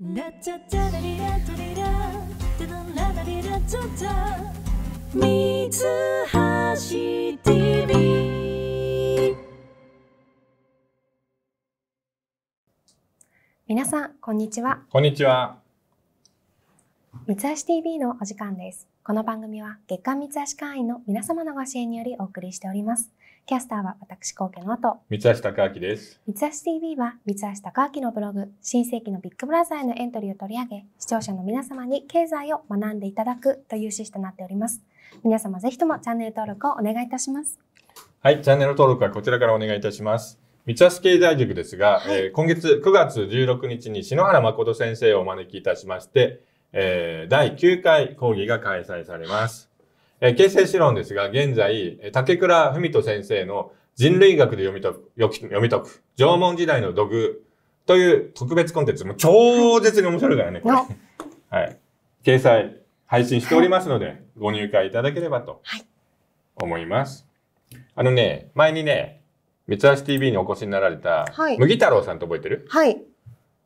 ラチャチ TV 皆さんこんにちはこんにちは三橋 TV のお時間ですこの番組は月刊三橋会員の皆様のご支援によりお送りしておりますキャスターは私、高家の後。三橋貴明です。三橋 TV は三橋貴明のブログ、新世紀のビッグブラザーへのエントリーを取り上げ、視聴者の皆様に経済を学んでいただくという趣旨となっております。皆様ぜひともチャンネル登録をお願いいたします。はい、チャンネル登録はこちらからお願いいたします。三橋経済塾ですが、はい、えー、今月9月16日に篠原誠先生をお招きいたしまして、えー、第9回講義が開催されます。えー、形成史論ですが、現在、竹倉文人先生の人類学で読み解く、読み解く、縄文時代の土偶という特別コンテンツ、もう超絶に面白いからね、これ。はい。掲載、配信しておりますので、ご入会いただければと思います。あのね、前にね、三橋 TV にお越しになられた、はい、麦太郎さんと覚えてるはい。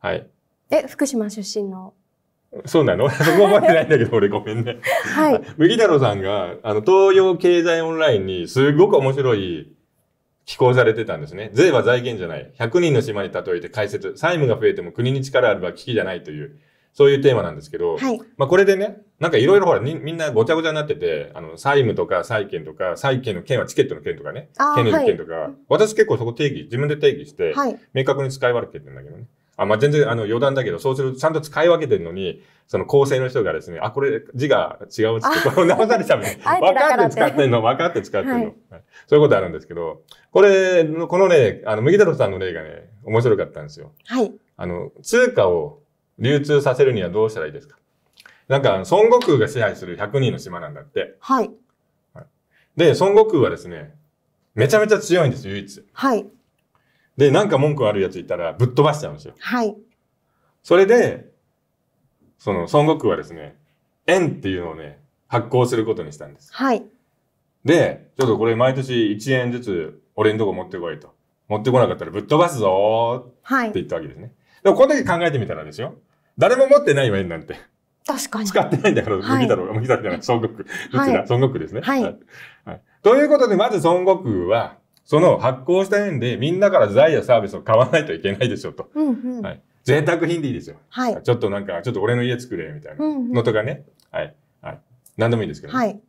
はい。え、福島出身のそうなのそこまでないんだけど、俺ごめんね。はい。麦太郎さんが、あの、東洋経済オンラインにすごく面白い寄稿されてたんですね。税は財源じゃない。100人の島に例えて解説。債務が増えても国に力あれば危機じゃないという、そういうテーマなんですけど、はい。まあこれでね、なんかいろいろほらみ、んなごちゃごちゃになってて、あの、債務とか債権とか、債権の権はチケットの権とかね、権利の権とか、はい、私結構そこ定義、自分で定義して、はい、明確に使い分けてるんだけどね。あ、まあ、全然あの余談だけど、そうするとちゃんと使い分けてるのに、その構成の人がですね、あ、これ字が違うっって、これ直されちゃう。分 かって使ってんの、分かって使ってんのはい。そういうことあるんですけど、これ、このね、あの、麦太郎さんの例がね、面白かったんですよ。はい。あの、通貨を流通させるにはどうしたらいいですかなんか、孫悟空が支配する100人の島なんだって。はい。で、孫悟空はですね、めちゃめちゃ強いんです、唯一。はい。で、なんか文句あるやついたらぶっ飛ばしちゃうんですよ。はい。それで、その孫悟空はですね、円っていうのをね、発行することにしたんです。はい。で、ちょっとこれ毎年1円ずつ俺んとこ持ってこいと。持ってこなかったらぶっ飛ばすぞーって言ったわけですね。はい、でもこの時考えてみたらですよ。誰も持ってないわ、円なんて。確かに。使ってないんだから、麦太郎が、麦太郎じゃない、孫悟空。どちら、孫悟空ですね。はい。はい、ということで、まず孫悟空は、その発行した円でみんなから財やサービスを買わないといけないでしょと。うんうん、はい、贅沢品でいいですよ。はい。ちょっとなんか、ちょっと俺の家作れ、みたいなのとかね。うんうん、はい。はい。何でもいいんですけど、ね、はい。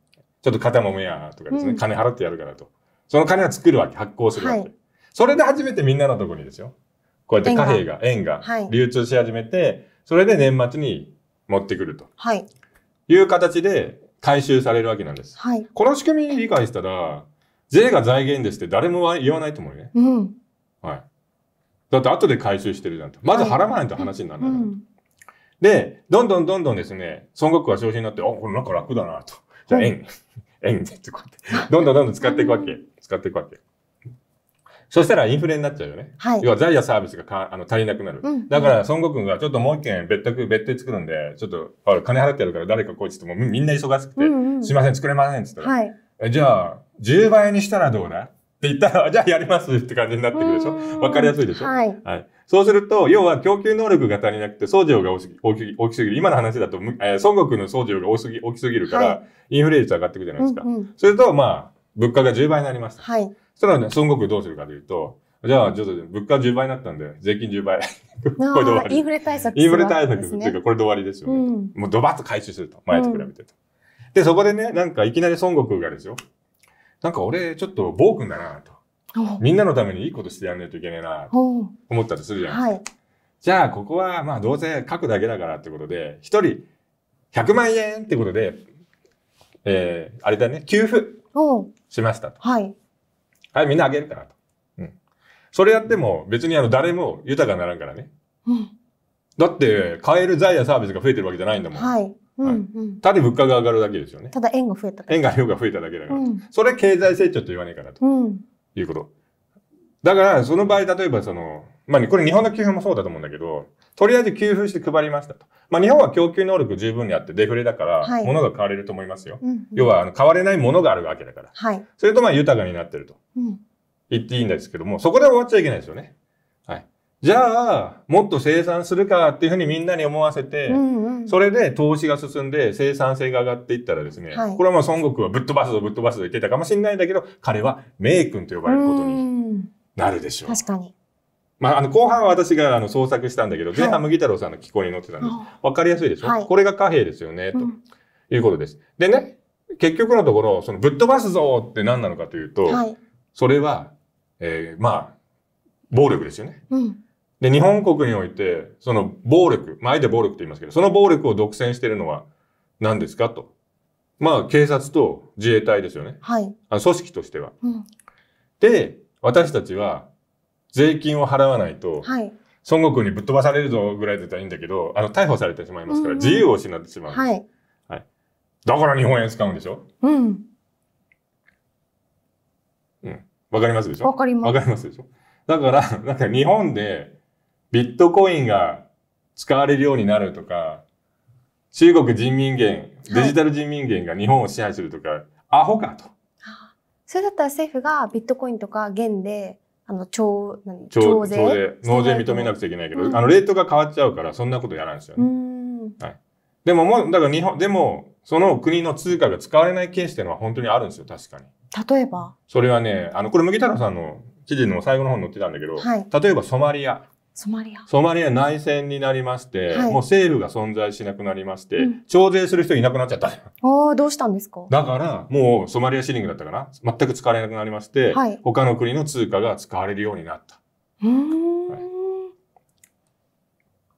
ちょっと肩もめやとかですね、うん、金払ってやるからと。その金は作るわけ、発行するわけ。はい、それで初めてみんなのところにですよ。こうやって貨幣が、円が流通し始めて、はい、それで年末に持ってくると。はい。いう形で回収されるわけなんです。はい。この仕組み理解したら、税が財源ですって誰も言わないと思うよね。うん、はい。だって後で回収してるじゃん。まず払わないと話にならない。はいうん、で、どんどんどんどんですね、孫悟空が昇進になって、あ、これなんか楽だなと。じゃあ円、円ってこうやって、どんどんどんどん使っていくわけ。使っていくわけ。そしたらインフレになっちゃうよね。はい、要は財やサービスがかあの足りなくなる。うん、だから孫悟空がちょっともう一件別宅、別邸作るんで、ちょっと金払ってやるから誰か来いっつってもみんな忙しくて、うんうん、すいません、作れませんっつったら、はい、じゃあ、10倍にしたらどうだって言ったら、じゃあやりますって感じになってくるでしょわかりやすいでしょ、はい、はい。そうすると、要は供給能力が足りなくて、相乗が大きすぎる。今の話だと、えー、孫悟空の相乗が大きすぎ大きすぎるから、はい、インフレ率上がってくるじゃないですか。うんうん、それと、まあ、物価が10倍になります。はい。そしたら、ね、孫悟空どうするかというと、じゃあ、ちょっと物価10倍になったんで、税金10倍。これで終わり。インフレ対策、インフレ対策っていうか、これで終わりですよね。うん、もうドバッと回収すると。前と比べてと。で、そこでね、なんかいきなり孫悟空がですよ。なんか俺、ちょっと暴君だなと。みんなのためにいいことしてやんないといけないなと思ったりするじゃん。はい、じゃあ、ここは、まあ、どうせ書くだけだからってことで、一人100万円ってことで、えー、あれだね、給付しましたと。はい。はい、みんなあげるからと。うん。それやっても別にあの誰も豊かにならんからね。うん。だって、買える財やサービスが増えてるわけじゃないんだもん。はい。はい、ただ物価が上がるだけですよね。ただ円が増えた円が量が増えただけだから、うん、それ経済成長と言わねえかなと、うん、いうこと。だから、その場合、例えばその、まあ、これ日本の給付もそうだと思うんだけど、とりあえず給付して配りましたと。まあ、日本は供給能力十分にあってデフレだから、物が買われると思いますよ。はい要は、あの、買われないものがあるわけだから。はい、それと、まあ、豊かになってると。うん、言っていいんですけども、そこで終わっちゃいけないですよね。じゃあ、もっと生産するかっていうふうにみんなに思わせて、うんうん、それで投資が進んで生産性が上がっていったらですね、はい、これはもう孫悟空はぶっ飛ばすぞぶっ飛ばすぞ言ってたかもしれないんだけど、彼は名君と呼ばれることになるでしょう。う確かに。まあ、あの後半は私があの創作したんだけど、前半麦太郎さんの気候に乗ってたんです。わ、はい、かりやすいでしょ、はい、これが貨幣ですよね、ということです。でね、結局のところ、そのぶっ飛ばすぞって何なのかというと、それは、えー、まあ、暴力ですよね。うんで、日本国において、その暴力、まあ、で暴力って言いますけど、その暴力を独占しているのは何ですかと。まあ、警察と自衛隊ですよね。はい。あ組織としては。うん、で、私たちは税金を払わないと、はい。孫悟空にぶっ飛ばされるぞぐらいだったらいいんだけど、あの、逮捕されてしまいますから、自由を失ってしまう、うんうん、はい。はい。だから日本円使うんでしょうん。うん。わかりますでしょわかります。わかりますでしょだから、なんか日本で、ビットコインが使われるようになるとか、中国人民元、デジタル人民元が日本を支配するとか、はい、アホかと。それだったら政府がビットコインとか元で、あの、超、何超税納税認めなくちゃいけないけど、うん、あの、レートが変わっちゃうから、そんなことやらんですよね。はい。でももう、だから日本、でも、その国の通貨が使われないケースっていうのは本当にあるんですよ、確かに。例えばそれはね、あの、これ、麦太郎さんの記事の最後の方に載ってたんだけど、はい、例えばソマリア。ソマリアソマリア内戦になりまして、はい、もう政府が存在しなくなりまして、うん、徴税する人いなくなっちゃった。ああ、どうしたんですかだから、もうソマリアシリングだったかな全く使われなくなりまして、はい、他の国の通貨が使われるようになった。うん、はい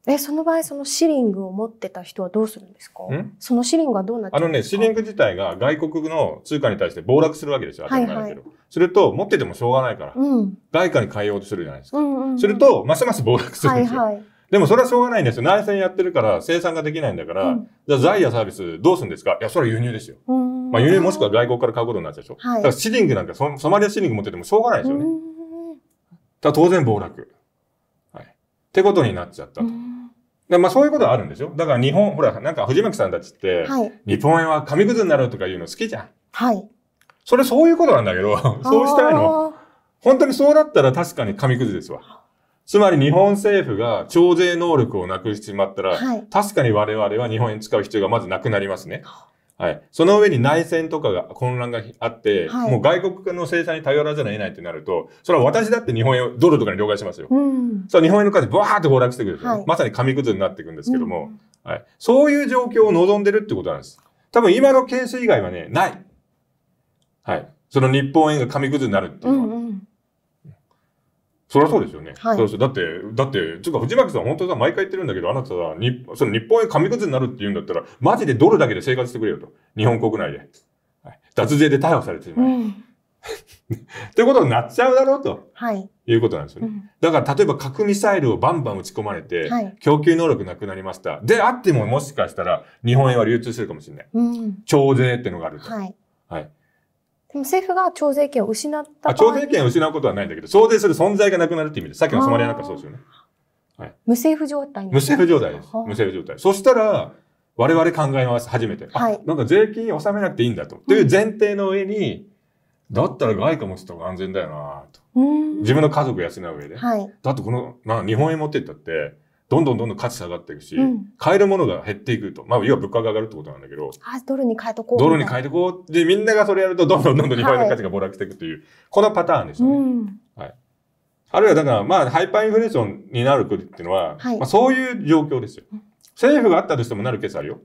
え、その場合、そのシリングを持ってた人はどうするんですかそのシリングはどうなっちゃうあのね、シリング自体が外国の通貨に対して暴落するわけですよ。当たり前だけど。すると、持っててもしょうがないから、うん、外貨に変えようとするじゃないですか。うんうんうん、すると、ますます暴落するんですよ。はいはいでもそれはしょうがないんですよ。内戦やってるから生産ができないんだから、うん、じゃあ財やサービスどうするんですかいや、それは輸入ですよ。まあ輸入もしくは外国から買うことになっちゃうでしょ。はい、だからシリングなんかソ、ソマリアシリング持っててもしょうがないですよね。だ当然暴落。はい。ってことになっちゃったと。でまあそういうことはあるんでしょだから日本、ほら、なんか藤巻さんたちって、はい、日本円は紙くずになるとかいうの好きじゃん。はい。それそういうことなんだけど、そうしたいの。本当にそうだったら確かに紙くずですわ。つまり日本政府が徴税能力をなくしてしまったら、はい、確かに我々は日本円使う必要がまずなくなりますね。はい。その上に内戦とかが、混乱があって、はい、もう外国の制裁に頼らざるを得ないってなると、それは私だって日本円をドルとかに両替しますよ。うん、そ日本円の価値、バーって崩落してくる、はい、まさに紙くずになっていくんですけども、うん、はい。そういう状況を望んでるってことなんです。多分今のケース以外はね、ない。はい。その日本円が紙くずになるっていうのは。うんうんそりゃそうですよね。はい、そうですだって、だって、つうか藤巻さん本当さ、毎回言ってるんだけど、あなたさ、にその日本円紙くずになるって言うんだったら、マジでドルだけで生活してくれよと。日本国内で。はい、脱税で逮捕されてしまう。うん ってことになっちゃうだろうと、はい、いうことなんですよね、うん、だから例えば核ミサイルをバンバン撃ち込まれて、はい、供給能力なくなりました。であってももしかしたら日本円は流通してるかもしれない。うん、徴税っていうのがあると。はい、はい、でも政府が徴税権を失った徴税権を失うことはないんだけど、徴税する存在がなくなるって意味で、さっきのソマリアなんかそうですよね。はい、無政府状態無政府状態です。無政府状態。そしたら、我々考えます、初めて。はい。なんか税金納めなくていいんだと。という前提の上に、だったら外貨持つと安全だよなと。自分の家族養う上で。はい。だってこの、まあ日本円持ってったって、どんどんどんどん価値下がっていくし、うん、買えるものが減っていくと。まあ、要は物価が上がるってことなんだけど。あ、ドルに変えとこう。ドルに変えとこう。で、みんながそれやると、どんどんどんどん日本の価値が暴落していくという、はい、このパターンですよね。うん、はい。あるいは、だから、まあ、ハイパーインフレーションになる国っていうのは、はい、まあ、そういう状況ですよ。政府があったとしてもなるケースあるよ。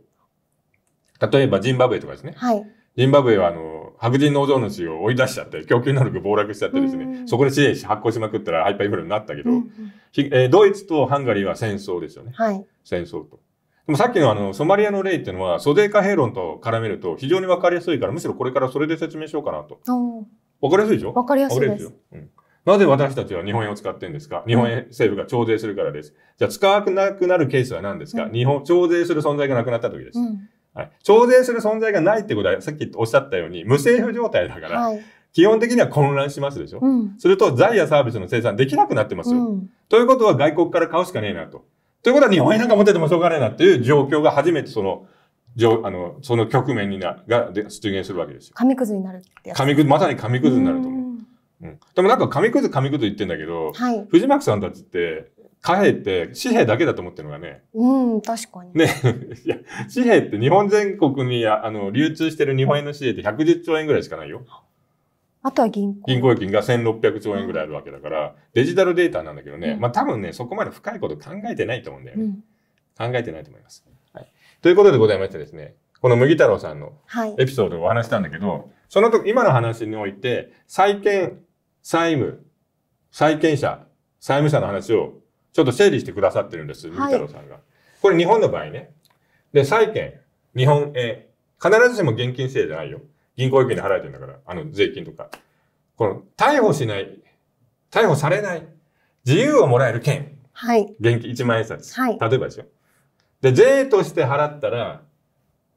例えば、ジンバブエとかですね。はい。ジンバブエは、あの、白人農場主を追い出しちゃって、供給能力暴落しちゃってですね、うんそこで支援し発行しまくったらハイパーインフルになったけど、うんうん、えー、ドイツとハンガリーは戦争ですよね。はい、戦争と。でもさっきのあの、ソマリアの例っていうのは、租税貨幣論と絡めると非常にわかりやすいから、むしろこれからそれで説明しようかなと。わかりやすいでしょわかりやすいです。うん。なぜ私たちは日本円を使ってんですか日本円政府が徴税するからです。じゃあ使わなくなるケースは何ですか、うん、日本、徴税する存在がなくなった時です。うんはい、徴税する存在がないってことは、さっきおっしゃったように、無政府状態だから、はい、基本的には混乱しますでしょ、うん、すると、財やサービスの生産できなくなってますよ。うん、ということは、外国から買うしかねえなと。ということは、日本円なんか持っててもしょうがねえなっていう状況が初めてその、あの、その局面にな、が出現するわけですよ。紙くずになるってやつ。紙くず、まさに紙くずになると思う。うん、でもなんか紙くず紙くず言ってんだけど、はい、藤巻さんたちって、貨幣って紙幣だけだと思ってるのがね。うん、確かに。ね。いや、紙幣って日本全国にあの流通してる日本円の紙幣って110兆円ぐらいしかないよ。あとは銀行。銀行預金が1600兆円ぐらいあるわけだから、うん、デジタルデータなんだけどね、うん、まあ多分ね、そこまで深いこと考えてないと思うんだよね。うん、考えてないと思います。はい。ということでございましてですね、この麦太郎さんのエピソードをお話したんだけど、はい、その時、今の話において、債権、債務、債権者、債務者の話をちょっと整理してくださってるんです、三太郎さんが。はい、これ日本の場合ね。で、債券、日本円、必ずしも現金制じゃないよ。銀行預金で払えてるんだから、あの税金とか。この、逮捕しない、逮捕されない、自由をもらえる券。はい。現金1万円札。はい。例えばですよ。で、税として払ったら、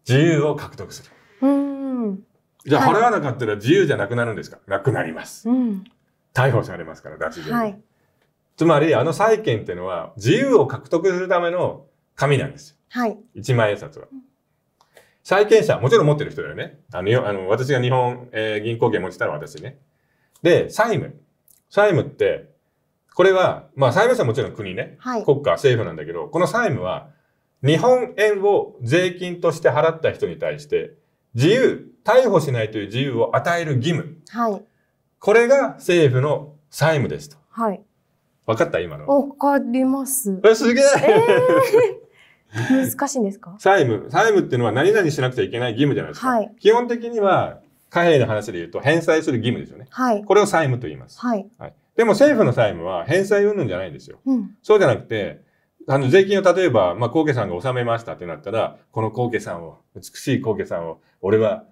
自由を獲得する。うん。じゃあ、払わなかったら自由じゃなくなるんですか、はい、なくなります。うん。逮捕されますから、脱税。はい。つまり、あの債券っていうのは、自由を獲得するための紙なんですよ。はい。一万円札は。債権者、もちろん持ってる人だよね。あの、あの私が日本、えー、銀行券持ちたのは私ね。で、債務。債務って、これは、まあ債務者はもちろん国ね。はい、国家、政府なんだけど、この債務は、日本円を税金として払った人に対して、自由、逮捕しないという自由を与える義務。はい、これが政府の債務ですと。はい、わかった今の。わかります。え、すげえ、えー、難しいんですか 債務。債務っていうのは何々しなくちゃいけない義務じゃないですか。はい、基本的には、貨幣の話で言うと返済する義務ですよね。はい、これを債務と言います。はい。はい、でも政府の債務は返済云々じゃないんですよ。うん、そうじゃなくて、あの、税金を例えば、まあ、高家さんが納めましたってなったら、この高家さんを、美しい高家さんを、俺は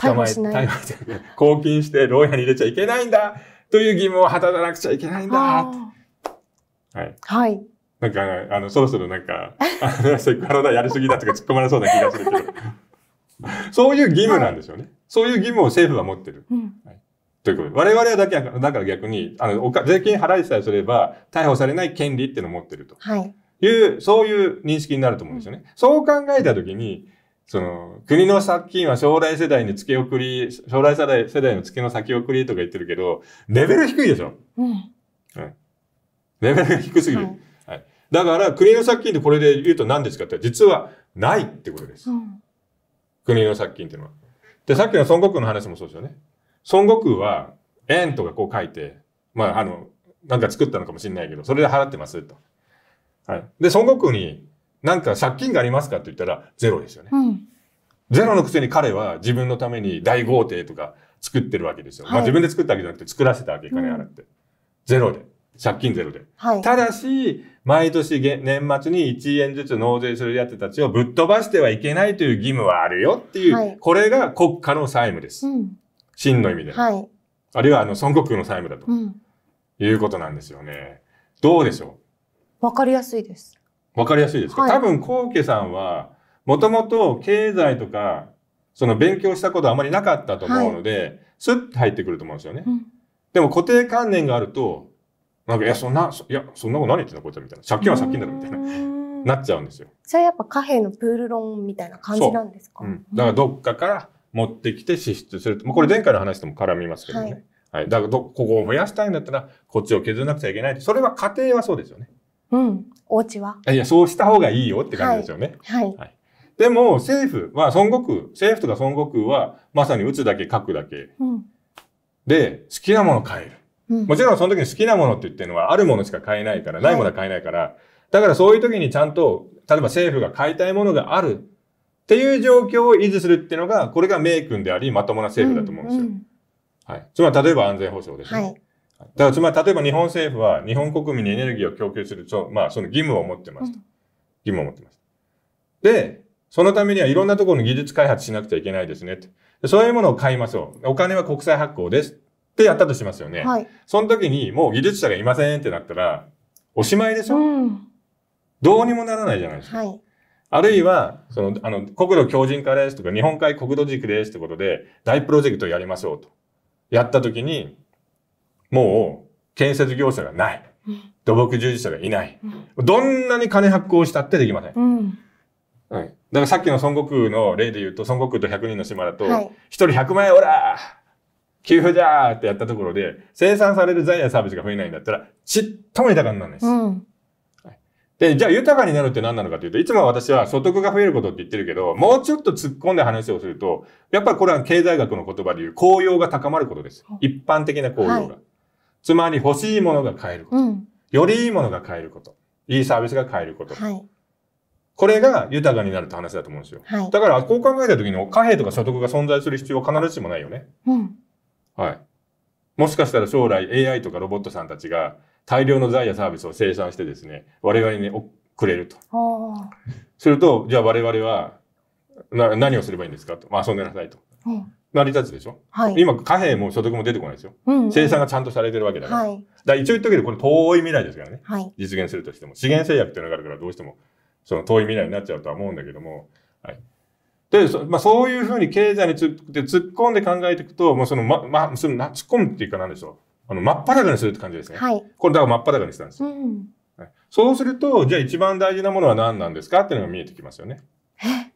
捕まえ、逮捕して、拘禁して牢屋に入れちゃいけないんだという義務を果たさなくちゃいけないんだはい。はい。なんか、あの、そろそろなんか、セクハラだ、やりすぎだとか突っ込まれそうな気がするけど。そういう義務なんですよね、はい。そういう義務を政府は持ってる。うん、はい、ということで、我々はだけだから逆に、あの、おか税金払いさえすれば、逮捕されない権利っていうのを持ってると。はい。いう、そういう認識になると思うんですよね。うん、そう考えたときに、その、国の借金は将来世代に付け送り、将来世代世代の付けの先送りとか言ってるけど、レベル低いでしょ。うん。うんレベルが低すぎる。はい、だから、国の借金でこれで言うと何ですかって、実はないってことです。うん、国の借金っていうのは。で、さっきの孫悟空の話もそうですよね。孫悟空は、円とかこう書いて、まあ、あの、なんか作ったのかもしれないけど、それで払ってますと。はい。で、孫悟空に、なんか借金がありますかって言ったら、ゼロですよね。うん、ゼロのくせに彼は自分のために大豪邸とか作ってるわけですよ。はい、まあ自分で作ったわけじゃなくて、作らせたわけ、金払って。うん、ゼロで。借金ゼロで。はい、ただし、毎年年末に1円ずつ納税するやつたちをぶっ飛ばしてはいけないという義務はあるよっていう、はい、これが国家の債務です。うん、真の意味で、はい。あるいは、あの、孫悟空の債務だと、うん、いうことなんですよね。どうでしょうわかりやすいです。わかりやすいですか、はい、多分、コ家さんは、もともと経済とか、その勉強したことあまりなかったと思うので、スッと入ってくると思うんですよね。うん、でも固定観念があると、なんか、いや、そんな、いや、そんなこと何言ってんだ、こいつみたいな。借金は借金だろ、みたいな。なっちゃうんですよ。それはやっぱ貨幣のプール論みたいな感じなんですか、うん、だからどっかから持ってきて支出すると。まあ、これ前回の話とも絡みますけどね。はいはい。だからど、ここを増やしたいんだったら、こっちを削らなくちゃいけない。それは家庭はそうですよね。うん。お家はいや、そうした方がいいよって感じですよね。はい。はいはい、でも、政府は、孫悟空、政府とか孫悟空は、まさに打つだけ書くだけ。うん、で、好きなもの変える。もちろんその時に好きなものって言ってるのはあるものしか買えないから、ないものは買えないから、だからそういう時にちゃんと、例えば政府が買いたいものがあるっていう状況を維持するっていうのが、これが名君であり、まともな政府だと思うんですよ。うんうん、はい。つまり例えば安全保障ですね。はいだから、つまり、例えば日本政府は日本国民にエネルギーを供給する、そまあ、その義務を持ってます、うん、義務を持ってます。で、そのためにはいろんなところの技術開発しなくちゃいけないですね。そういうものを買いましょう。お金は国債発行です。ってやったとしますよね。はい。その時にもう技術者がいませんってなったら、おしまいでしょ、うん、どうにもならないじゃないですか。はい。あるいは、その、あの、国土強靭化ですとか、日本海国土軸ですってことで、大プロジェクトやりましょうと。やった時に、もう、建設業者がない。土木従事者がいない。どんなに金発行したってできません。うんはい、だからさっきの孫悟空の例で言うと、孫悟空と100人の島だと、一、はい、人100万円おらー給付じゃーってやったところで、生産される財やサービスが増えないんだったら、ちっとも豊かにならないです。うんで、じゃあ豊かになるって何なのかというと、いつも私は所得が増えることって言ってるけど、もうちょっと突っ込んで話をすると、やっぱりこれは経済学の言葉で言う、効用が高まることです。一般的な効用が。はい、つまり欲しいものが買えること、うん、よりいいものが買えること。いいサービスが買えること。はい、これが豊かになるって話だと思うんですよ。はい、だから、こう考えた時に貨幣とか所得が存在する必要は必ずしもないよね。うんはい。もしかしたら将来 AI とかロボットさんたちが大量の財やサービスを生産してですね、我々にくれると。すると、じゃあ我々はな何をすればいいんですかと。まあ、遊んでなさいと。うん、成り立つでしょ、はい、今、貨幣も所得も出てこないですよ、うんうん、生産がちゃんとされてるわけだから。はい、だ一応言っとくけど、これ遠い未来ですからね、はい。実現するとしても。資源制約っていうのがあるから、どうしても、その遠い未来になっちゃうとは思うんだけども、はい。で、まあ、そういうふうに経済につ突っ込んで考えていくと、もうその、ま、ま、その、突っ込むっていうかなんでしょう。あの、真っ裸にするって感じですね。はい。これだから真っ裸にしたんですよ。うん、はい、そうすると、じゃあ一番大事なものは何なんですかっていうのが見えてきますよね。え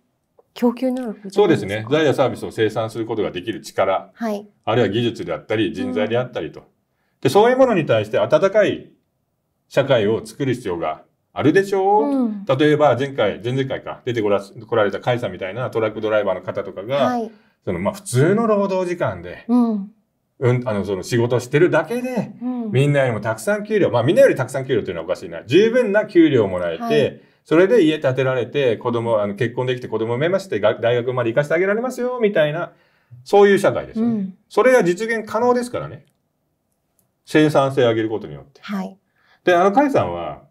供給能力そうですね。財やサービスを生産することができる力。はい。あるいは技術であったり、人材であったりと。うん、で、そういうものに対して温かい社会を作る必要があるでしょ、うん、例えば前回、前々回か、出てこら来られた甲斐さんみたいなトラックドライバーの方とかが、はい、そのまあ普通の労働時間で、うん、うん、あのその仕事してるだけで、うん、みんなよりもたくさん給料、まあみんなよりたくさん給料というのはおかしいな。十分な給料をもらえて、はいそれで家建てられて、子供、あの結婚できて子供産めまして、大学まで行かせてあげられますよ、みたいな、そういう社会ですよね。うん、それが実現可能ですからね。生産性を上げることによって。はい。で、あの、甲斐さんは、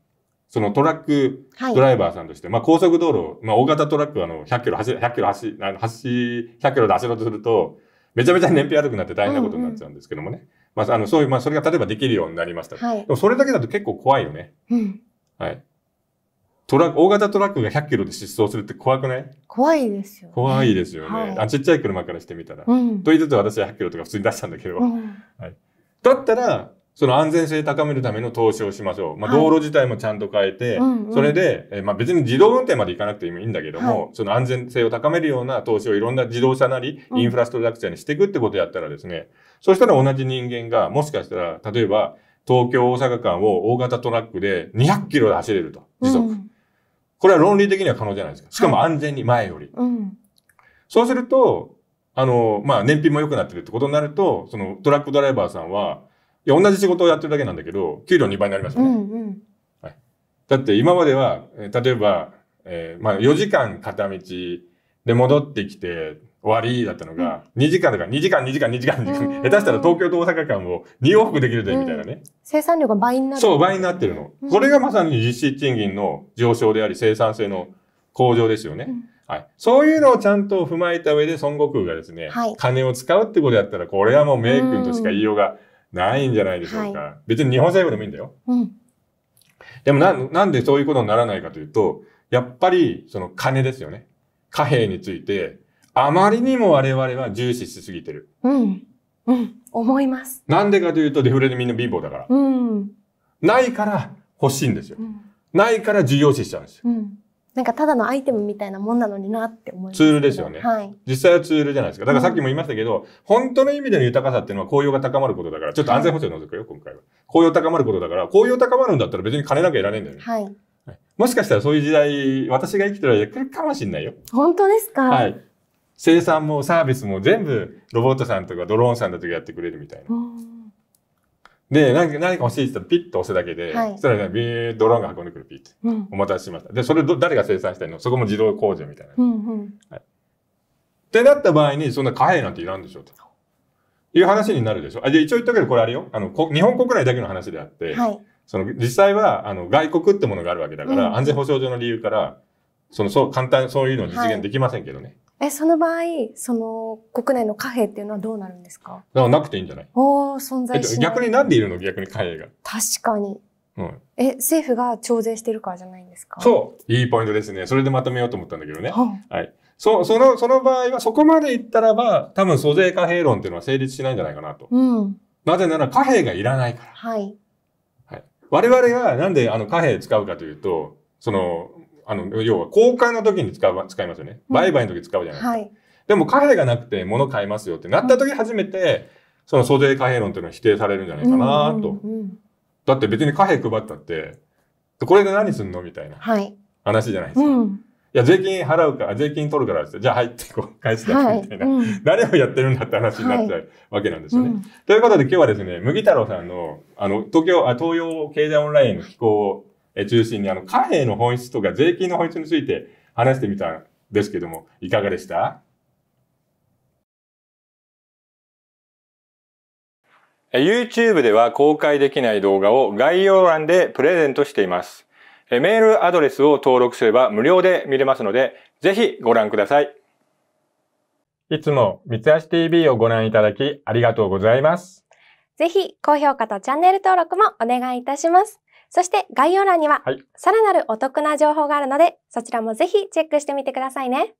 そのトラックドライバーさんとして、はい、まあ高速道路、まあ大型トラックはあの100キロ走、100キロ走、あの走、100キロで走ろうとすると、めちゃめちゃ燃費悪くなって大変なことになっちゃうんですけどもね。うんうん、まあ、あの、そういう、まあ、それが例えばできるようになりました。はい、でもそれだけだと結構怖いよね。うん。はい。トラック、大型トラックが100キロで失踪するって怖くない怖いですよ、ね、怖いですよね、はい、あ。ちっちゃい車からしてみたら。うん。と言いつつ私は100キロとか普通に出したんだけど。うん、はい。だったら、その安全性高めるための投資をしましょう。まあ、道路自体もちゃんと変えて、はい、それで、えまあ、別に自動運転まで行かなくてもいいんだけども、はい、その安全性を高めるような投資をいろんな自動車なり、インフラストラクチャーにしていくってことやったらですね、うん、そしたら同じ人間が、もしかしたら、例えば、東京大阪間を大型トラックで200キロで走れると、時速。うん、これは論理的には可能じゃないですか。しかも安全に前より。はいうん、そうすると、あの、まあ、燃費も良くなってるってことになると、そのトラックドライバーさんは、いや、同じ仕事をやってるだけなんだけど、給料2倍になりますよね。うんうんはい、だって今までは、例えば、えー、まあ4時間片道で戻ってきて終わりだったのが、うん、2時間だから2時間2時間2時間時間、下手したら東京と大阪間を2往復できるで、みたいなね、うん、生産量が倍になる。そう、倍になってるの。これがまさに実質賃金の上昇であり、生産性の向上ですよね。うんはい。そういうのをちゃんと踏まえた上で孫悟空がですね、はい、金を使うってことやったら、これはもう名君としか言いようがないんじゃないでしょうか。はい、別に日本政府でもいいんだよ。うん、でもな、なんでそういうことにならないかというと、やっぱり、その金ですよね。貨幣について、あまりにも我々は重視しすぎてる。うん。うん。思います。なんでかというと、デフレでみんな貧乏だから。うん。ないから欲しいんですよ。うん、ないから重要視しちゃうんですよ。うんなんかただのアイテムみたいなもんなのになって思います、ツールですよね。はい。実際はツールじゃないですか。だからさっきも言いましたけど、うん、本当の意味での豊かさっていうのは紅葉が高まることだから、ちょっと安全保障を除くよ、はい、今回は。紅葉高まることだから、紅葉高まるんだったら別に金なんかいらないんだよね。はい。はい、もしかしたらそういう時代、私が生きてる間来るかもしれないよ。本当ですかはい。生産もサービスも全部ロボットさんとかドローンさんだとかやってくれるみたいな。うんで、何か欲しいって言ったらピッと押すだけで、はい、そしたらね、ビードローンが運んでくるピッと。お待たせしました。で、それど誰が生産していのそこも自動工場みたいな。ってなった場合に、そんな貨幣なんていらんでしょうと。いう話になるでしょ。あ、じゃあ一応言ったけど、これあれよ。あの、日本国内だけの話であって、はい、その、実際は、あの、外国ってものがあるわけだから、うん、安全保障上の理由から、その、そう、簡単、そういうのを実現できませんけどね。はいえ、その場合、その国内の貨幣っていうのはどうなるんですかだからなくていいんじゃないおお存在しない、えっと。逆になんでいるの逆に貨幣が。確かに。うん、え、政府が徴税してるからじゃないんですかそう。いいポイントですね。それでまとめようと思ったんだけどね。ははい。そう、その、その場合は、そこまでいったらば、多分租税貨幣論っていうのは成立しないんじゃないかなと。うん。なぜなら貨幣がいらないから。はい。はい。我々がなんであの貨幣使うかというと、その、あの、要は公開の時に使う、使いますよね。売買の時使うじゃないですか。はい、でも貨幣がなくて物買いますよってなった時初めて、その租税貨幣論というのは否定されるんじゃないかなと。だって別に貨幣配ったって、これで何すんのみたいな話じゃないですか。はいうんいや、税金払うから、税金取るからじゃあ入ってこう、返だけみたいな、はいうん、何をやってるんだって話になっちゃうわけなんですよね。はいうん、ということで今日はですね、麦太郎さんの、あの、東京、あ東洋経済オンラインの機構を中心に、あの、貨幣の本質とか税金の本質について話してみたんですけども、いかがでしたえ YouTube では公開できない動画を概要欄でプレゼントしています。えメールアドレスを登録すれば無料で見れますので、ぜひご覧ください。いつも三橋 TV をご覧いただきありがとうございます。ぜひ高評価とチャンネル登録もお願いいたします。そして概要欄には、さらなるお得な情報があるので、そちらもぜひチェックしてみてくださいね。